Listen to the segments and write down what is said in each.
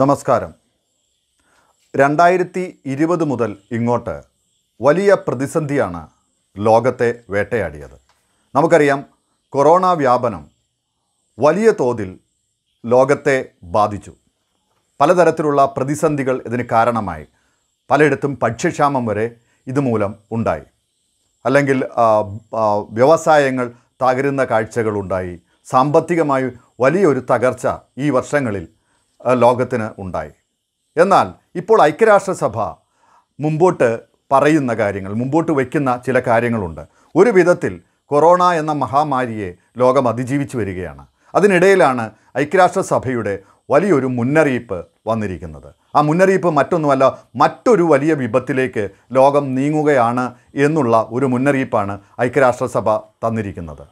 നമസ്കാരം രണ്ടായിരത്തി ഇരുപത് മുതൽ ഇങ്ങോട്ട് വലിയ പ്രതിസന്ധിയാണ് ലോകത്തെ വേട്ടയാടിയത് നമുക്കറിയാം കൊറോണ വ്യാപനം വലിയ തോതിൽ ലോകത്തെ ബാധിച്ചു പലതരത്തിലുള്ള പ്രതിസന്ധികൾ ഇതിന് കാരണമായി പലയിടത്തും ഭക്ഷ്യക്ഷാമം വരെ ഇതുമൂലം ഉണ്ടായി അല്ലെങ്കിൽ വ്യവസായങ്ങൾ തകരുന്ന കാഴ്ചകളുണ്ടായി സാമ്പത്തികമായി വലിയൊരു തകർച്ച ഈ വർഷങ്ങളിൽ ലോകത്തിന് ഉണ്ടായി എന്നാൽ ഇപ്പോൾ ഐക്യരാഷ്ട്രസഭ മുമ്പോട്ട് പറയുന്ന കാര്യങ്ങൾ മുമ്പോട്ട് വയ്ക്കുന്ന ചില കാര്യങ്ങളുണ്ട് ഒരു വിധത്തിൽ കൊറോണ എന്ന മഹാമാരിയെ ലോകം അതിജീവിച്ചു വരികയാണ് അതിനിടയിലാണ് ഐക്യരാഷ്ട്രസഭയുടെ വലിയൊരു മുന്നറിയിപ്പ് വന്നിരിക്കുന്നത് ആ മുന്നറിയിപ്പ് മറ്റൊന്നുമല്ല മറ്റൊരു വലിയ വിപത്തിലേക്ക് ലോകം നീങ്ങുകയാണ് എന്നുള്ള ഒരു മുന്നറിയിപ്പാണ് ഐക്യരാഷ്ട്രസഭ തന്നിരിക്കുന്നത്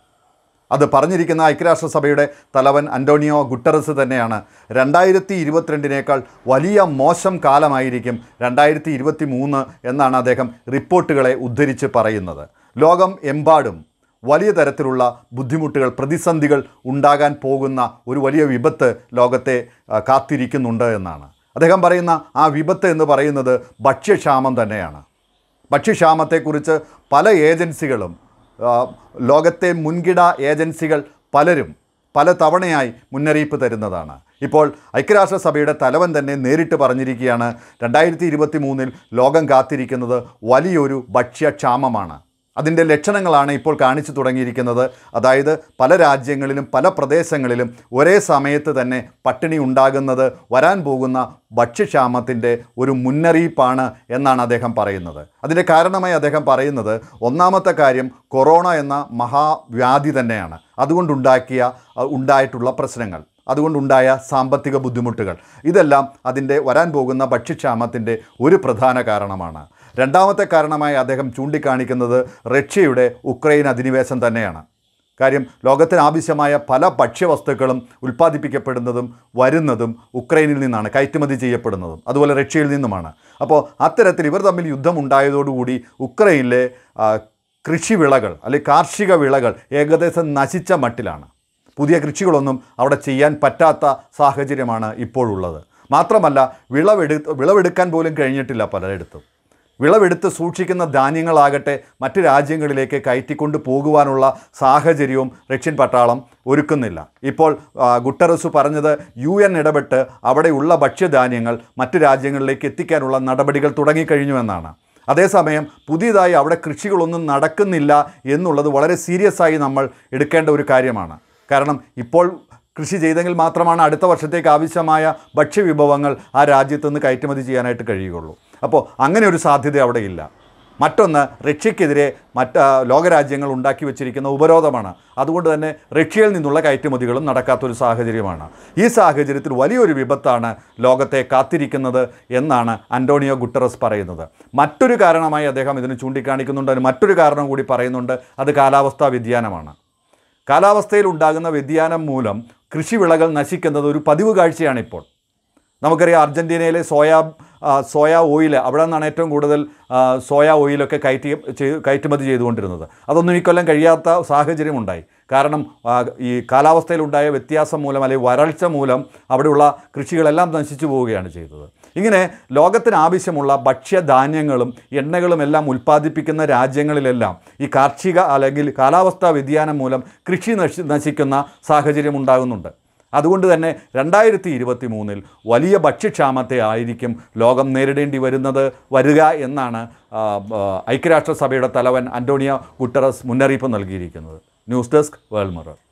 അത് പറഞ്ഞിരിക്കുന്ന ഐക്യരാഷ്ട്രസഭയുടെ തലവൻ അന്റോണിയോ ഗുട്ടറസ് തന്നെയാണ് രണ്ടായിരത്തി ഇരുപത്തിരണ്ടിനേക്കാൾ വലിയ മോശം കാലമായിരിക്കും രണ്ടായിരത്തി ഇരുപത്തി മൂന്ന് എന്നാണ് അദ്ദേഹം റിപ്പോർട്ടുകളെ ഉദ്ധരിച്ച് പറയുന്നത് ലോകം എമ്പാടും വലിയ തരത്തിലുള്ള ബുദ്ധിമുട്ടുകൾ പ്രതിസന്ധികൾ ഉണ്ടാകാൻ പോകുന്ന ഒരു വലിയ വിപത്ത് ലോകത്തെ കാത്തിരിക്കുന്നുണ്ട് എന്നാണ് അദ്ദേഹം പറയുന്ന ആ വിപത്ത് എന്ന് പറയുന്നത് ഭക്ഷ്യക്ഷാമം തന്നെയാണ് ഭക്ഷ്യക്ഷാമത്തെക്കുറിച്ച് പല ഏജൻസികളും ലോകത്തെ മുൻകിട ഏജൻസികൾ പലരും പല തവണയായി മുന്നറിയിപ്പ് തരുന്നതാണ് ഇപ്പോൾ ഐക്യരാഷ്ട്രസഭയുടെ തലവൻ തന്നെ നേരിട്ട് പറഞ്ഞിരിക്കുകയാണ് രണ്ടായിരത്തി ഇരുപത്തി മൂന്നിൽ ലോകം കാത്തിരിക്കുന്നത് വലിയൊരു ഭക്ഷ്യക്ഷാമമാണ് അതിൻ്റെ ലക്ഷണങ്ങളാണ് ഇപ്പോൾ കാണിച്ചു തുടങ്ങിയിരിക്കുന്നത് അതായത് പല രാജ്യങ്ങളിലും പല പ്രദേശങ്ങളിലും ഒരേ സമയത്ത് തന്നെ പട്ടിണി ഉണ്ടാകുന്നത് വരാൻ പോകുന്ന ഭക്ഷ്യക്ഷാമത്തിൻ്റെ ഒരു മുന്നറിയിപ്പാണ് എന്നാണ് അദ്ദേഹം പറയുന്നത് അതിൻ്റെ കാരണമായി അദ്ദേഹം പറയുന്നത് ഒന്നാമത്തെ കാര്യം കൊറോണ എന്ന മഹാവ്യാധി തന്നെയാണ് അതുകൊണ്ടുണ്ടാക്കിയ ഉണ്ടായിട്ടുള്ള പ്രശ്നങ്ങൾ അതുകൊണ്ടുണ്ടായ സാമ്പത്തിക ബുദ്ധിമുട്ടുകൾ ഇതെല്ലാം അതിൻ്റെ വരാൻ പോകുന്ന ഭക്ഷ്യക്ഷാമത്തിൻ്റെ ഒരു പ്രധാന കാരണമാണ് രണ്ടാമത്തെ കാരണമായി അദ്ദേഹം ചൂണ്ടിക്കാണിക്കുന്നത് റഷ്യയുടെ ഉക്രൈൻ അധിനിവേശം തന്നെയാണ് കാര്യം ലോകത്തിനാവശ്യമായ പല ഭക്ഷ്യവസ്തുക്കളും ഉൽപ്പാദിപ്പിക്കപ്പെടുന്നതും വരുന്നതും ഉക്രൈനിൽ നിന്നാണ് കയറ്റുമതി ചെയ്യപ്പെടുന്നതും അതുപോലെ റഷ്യയിൽ നിന്നുമാണ് അപ്പോൾ അത്തരത്തിൽ ഇവർ തമ്മിൽ യുദ്ധം ഉണ്ടായതോടുകൂടി ഉക്രൈനിലെ കൃഷിവിളകൾ അല്ലെങ്കിൽ കാർഷിക വിളകൾ ഏകദേശം നശിച്ച മട്ടിലാണ് പുതിയ കൃഷികളൊന്നും അവിടെ ചെയ്യാൻ പറ്റാത്ത സാഹചര്യമാണ് ഇപ്പോഴുള്ളത് മാത്രമല്ല വിളവെടു വിളവെടുക്കാൻ പോലും കഴിഞ്ഞിട്ടില്ല പലയിടത്തും വിളവെടുത്ത് സൂക്ഷിക്കുന്ന ധാന്യങ്ങളാകട്ടെ മറ്റ് രാജ്യങ്ങളിലേക്ക് കയറ്റിക്കൊണ്ട് പോകുവാനുള്ള സാഹചര്യവും റഷ്യൻ പട്ടാളം ഒരുക്കുന്നില്ല ഇപ്പോൾ ഗുട്ടറസ് പറഞ്ഞത് യു എൻ ഇടപെട്ട് അവിടെയുള്ള ഭക്ഷ്യധാന്യങ്ങൾ മറ്റ് രാജ്യങ്ങളിലേക്ക് എത്തിക്കാനുള്ള നടപടികൾ തുടങ്ങിക്കഴിഞ്ഞുവെന്നാണ് അതേസമയം പുതിയതായി അവിടെ കൃഷികളൊന്നും നടക്കുന്നില്ല എന്നുള്ളത് വളരെ സീരിയസ് ആയി നമ്മൾ എടുക്കേണ്ട ഒരു കാര്യമാണ് കാരണം ഇപ്പോൾ കൃഷി ചെയ്തെങ്കിൽ മാത്രമാണ് അടുത്ത വർഷത്തേക്ക് ആവശ്യമായ ഭക്ഷ്യവിഭവങ്ങൾ ആ രാജ്യത്ത് നിന്ന് കയറ്റുമതി ചെയ്യാനായിട്ട് കഴിയുകയുള്ളൂ അപ്പോൾ അങ്ങനെ ഒരു സാധ്യത അവിടെ ഇല്ല മറ്റൊന്ന് റഷ്യക്കെതിരെ മറ്റ് ലോകരാജ്യങ്ങൾ ഉണ്ടാക്കി വച്ചിരിക്കുന്ന ഉപരോധമാണ് അതുകൊണ്ട് തന്നെ റഷ്യയിൽ നിന്നുള്ള കയറ്റുമതികളും നടക്കാത്തൊരു സാഹചര്യമാണ് ഈ സാഹചര്യത്തിൽ വലിയൊരു വിപത്താണ് ലോകത്തെ കാത്തിരിക്കുന്നത് എന്നാണ് അന്റോണിയോ ഗുട്ടറസ് പറയുന്നത് മറ്റൊരു കാരണമായി അദ്ദേഹം ഇതിന് ചൂണ്ടിക്കാണിക്കുന്നുണ്ട് അതിന് മറ്റൊരു കാരണം കൂടി പറയുന്നുണ്ട് അത് കാലാവസ്ഥാ വ്യതിയാനമാണ് കാലാവസ്ഥയിൽ ഉണ്ടാകുന്ന വ്യതിയാനം മൂലം കൃഷിവിളകൾ നശിക്കുന്നത് ഒരു പതിവ് കാഴ്ചയാണ് ഇപ്പോൾ നമുക്കറിയാം അർജൻറ്റീനയിലെ സോയാ സോയാ ഓയിൽ അവിടെ നിന്നാണ് ഏറ്റവും കൂടുതൽ സോയാ ഓയിലൊക്കെ കയറ്റി കയറ്റുമതി ചെയ്തുകൊണ്ടിരുന്നത് അതൊന്നും ഈ കൊല്ലം കഴിയാത്ത സാഹചര്യമുണ്ടായി കാരണം ഈ കാലാവസ്ഥയിലുണ്ടായ വ്യത്യാസം മൂലം അല്ലെങ്കിൽ വരൾച്ച മൂലം അവിടെയുള്ള കൃഷികളെല്ലാം നശിച്ചു പോവുകയാണ് ചെയ്തത് ഇങ്ങനെ ലോകത്തിനാവശ്യമുള്ള ഭക്ഷ്യധാന്യങ്ങളും എണ്ണകളും എല്ലാം ഉൽപ്പാദിപ്പിക്കുന്ന രാജ്യങ്ങളിലെല്ലാം ഈ കാർഷിക അല്ലെങ്കിൽ കാലാവസ്ഥാ വ്യതിയാനം മൂലം കൃഷി നശി നശിക്കുന്ന സാഹചര്യം ഉണ്ടാകുന്നുണ്ട് അതുകൊണ്ട് തന്നെ രണ്ടായിരത്തി ഇരുപത്തി മൂന്നിൽ വലിയ ഭക്ഷ്യക്ഷാമത്തെ ആയിരിക്കും ലോകം നേരിടേണ്ടി വരുന്നത് വരിക എന്നാണ് ഐക്യരാഷ്ട്രസഭയുടെ തലവൻ അന്റോണിയോ ഗുട്ടറസ് മുന്നറിയിപ്പ് നൽകിയിരിക്കുന്നത് ന്യൂസ് ഡെസ്ക് വേൾഡ് മിറർ